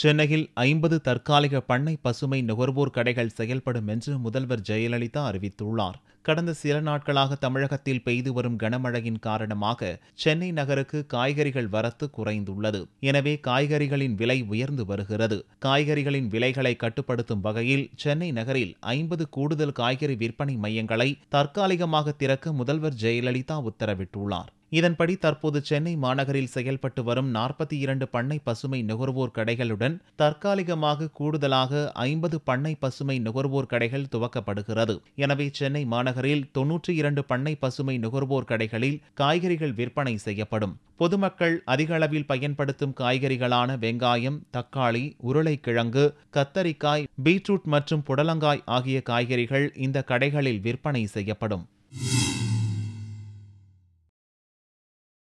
சென்னையில் ஐம்பது தற்காலிக பண்ணை பசுமை நுகர்வோர் கடைகள் செயல்படும் என்று முதல்வர் ஜெயலலிதா அறிவித்துள்ளார் கடந்த சில நாட்களாக தமிழகத்தில் பெய்து வரும் கனமழையின் காரணமாக சென்னை நகருக்கு காய்கறிகள் வரத்து குறைந்துள்ளது எனவே காய்கறிகளின் விலை உயர்ந்து வருகிறது காய்கறிகளின் விலைகளை கட்டுப்படுத்தும் வகையில் சென்னை நகரில் ஐம்பது கூடுதல் காய்கறி விற்பனை மையங்களை தற்காலிகமாக திறக்க முதல்வர் ஜெயலலிதா உத்தரவிட்டுள்ளார் இதன்படி தற்போது சென்னை மாநகரில் செயல்பட்டு வரும் நாற்பத்தி இரண்டு பண்ணை பசுமை நுகர்வோர் கடைகளுடன் தற்காலிகமாக கூடுதலாக ஐம்பது பண்ணை பசுமை நுகர்வோர் கடைகள் துவக்கப்படுகிறது எனவே சென்னை மாநகரில் தொன்னூற்றி இரண்டு பண்ணை பசுமை நுகர்வோர் கடைகளில் காய்கறிகள் விற்பனை செய்யப்படும் பொதுமக்கள் அதிக அளவில் பயன்படுத்தும் காய்கறிகளான வெங்காயம் தக்காளி உருளைக்கிழங்கு கத்தரிக்காய் பீட்ரூட் மற்றும் புடலங்காய் ஆகிய காய்கறிகள் இந்த கடைகளில் விற்பனை செய்யப்படும்